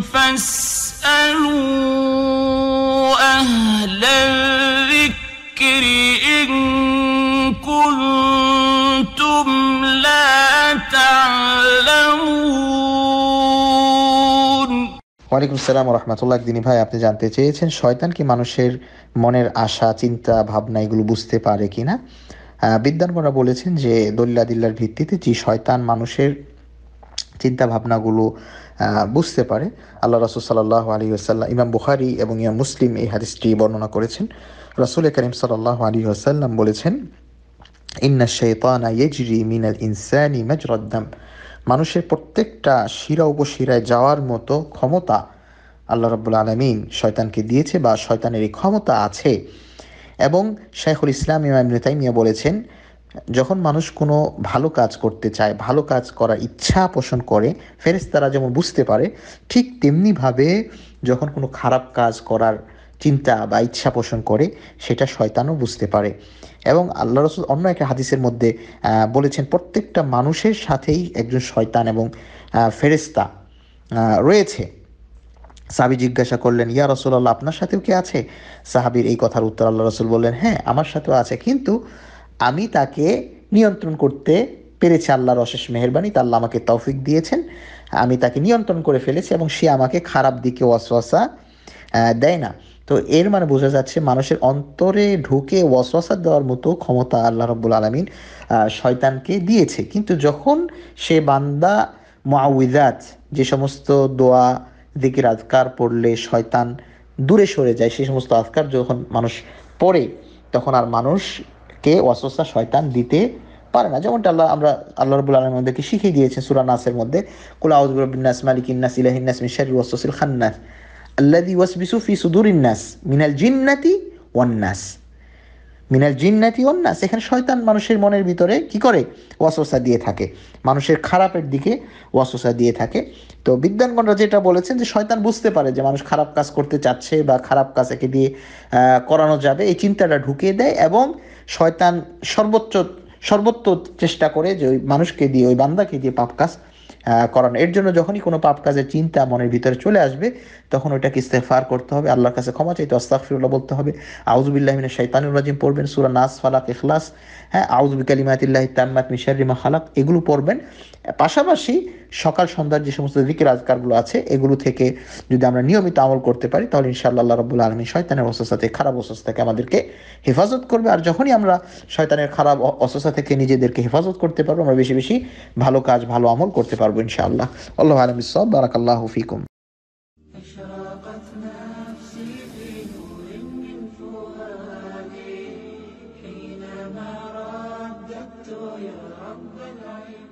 فاسألوا أهل الذكر ওয়ালাইকুম সালাম রহমতুল্লাহ দিনী ভাই আপনি জানতে চেয়েছেন শয়তান কি মানুষের মনের আশা চিন্তা ভাবনা এগুলো বুঝতে পারে কিনা বিদ্যানবরা বলেছেন যে দিল্লার ভিত্তিতে যে শয়তান মানুষের চিন্তা ভাবনাগুলো বুঝতে পারে আল্লাহ রসুল সাল্লাহ আলী আসাল্লাম ইমাম বুখারি এবং ইমাম মুসলিম এই হাদিসটি বর্ণনা করেছেন রাসুল করিম সাল্লাহ আলী আসাল্লাম বলেছেন ইন্না শেতানা ইয়েজরি মিনাল ইনসানি মাজরদ্দাম মানুষের প্রত্যেকটা শিরা উপশিরায় যাওয়ার মতো ক্ষমতা আল্লাহ রব্বুল আলমিন শয়তানকে দিয়েছে বা শয়তানের এই ক্ষমতা আছে এবং শাইখুল ইসলাম ইমাম মিয়া বলেছেন যখন মানুষ কোনো ভালো কাজ করতে চায় ভালো কাজ করার ইচ্ছা পোষণ করে ফেরেস্তারা যেমন বুঝতে পারে ঠিক তেমনিভাবে যখন কোনো খারাপ কাজ করার চিন্তা বা ইচ্ছা পোষণ করে সেটা শয়তানও বুঝতে পারে এবং আল্লাহ রসুল অন্য একটা হাদিসের মধ্যে বলেছেন প্রত্যেকটা মানুষের সাথেই একজন শয়তান এবং ফেরেস্তা রয়েছে সাহাবি জিজ্ঞাসা করলেন ইয়া রসুল আল্লাহ আপনার সাথেও কি আছে সাহাবির এই কথার উত্তর আল্লাহ রসুল বললেন হ্যাঁ আমার সাথেও আছে কিন্তু আমি তাকে নিয়ন্ত্রণ করতে পেরেছি আল্লাহর অশেষ মেহরবানি আল্লাহ আমাকে তৌফিক দিয়েছেন আমি তাকে নিয়ন্ত্রণ করে ফেলেছি এবং সে আমাকে খারাপ দিকে ওয়াসওয়াসা দেয় না তো এর মানে বোঝা যাচ্ছে মানুষের অন্তরে ঢুকে ওয়াসওয়াসা দেওয়ার মতো ক্ষমতা আল্লাহ রব্বুল আলমিন শয়তানকে দিয়েছে কিন্তু যখন সে বান্দা মাউজাজ যে সমস্ত দোয়া দিকের আজকার পড়লে শয়তান দূরে সরে যায় সেই সমস্ত আজকার যখন মানুষ পড়ে তখন আর মানুষ কে অস্বস্তা শয়তান দিতে পারে না যেমনটা আল্লাহ আমরা আল্লাহ রবুল আলম আমাদেরকে শিখিয়ে দিয়েছেন সুরা নাসের মধ্যে কুল মালিক ইন্নাস ইলাহিনাস মিশারি ওয়াসোসিল খান্নাস আল্লাদি ওয়াসবিসু ফি সুদুর ইন্নাস মিনাল জিন্নাতি ওয়ান্নাস মিনাল জিন্নাতি না সেখানে শয়তান মানুষের মনের ভিতরে কি করে ওয়াসোসা দিয়ে থাকে মানুষের খারাপের দিকে ওয়াসোসা দিয়ে থাকে তো বিজ্ঞানগণরা যেটা বলেছেন যে শয়তান বুঝতে পারে যে মানুষ খারাপ কাজ করতে চাচ্ছে বা খারাপ কাজ একে দিয়ে করানো যাবে এই চিন্তাটা ঢুকিয়ে দেয় এবং শয়তান সর্বোচ্চ সর্বোচ্চ চেষ্টা করে যে ওই মানুষকে দিয়ে ওই বান্দাকে দিয়ে পাপ কাজ করান এর জন্য যখনই কোনো পাপ কাজের চিন্তা মনের ভিতরে চলে আসবে তখন ওইটাকে ইস্তেফার করতে হবে আল্লাহর কাছে ক্ষমা চাইতে আস্তাকফিরুল্লাহ বলতে হবে আউজবিল্লাহিনের শৈতানুর রাজিম পড়বেন সুরা নাস ফালাক এখলাস হ্যাঁ আউজবিকালিমাতিল্লাহ তাম্মাত মিশারিমা খালাক এগুলো পড়বেন পাশাপাশি সকাল সন্ধ্যার যে সমস্ত দিকের আজকারগুলো আছে এগুলো থেকে যদি আমরা নিয়মিত আমল করতে পারি তাহলে ইনশাআল্লাহ আল্লাহ রবুল্লা আলমী শয়তানের অস্বস্থা থেকে খারাপ অস্বস্থা থেকে আমাদেরকে হেফাজত করবে আর যখনই আমরা শয়তানের খারাপ অস্বস্থা থেকে নিজেদেরকে হেফাজত করতে পারবো আমরা বেশি বেশি ভালো কাজ ভালো আমল করতে পারবো ইনশাআল্লাহ আল্লাহ আলমী সব বারাকাল্লাহ ফিকুম حينما يا رب العالمين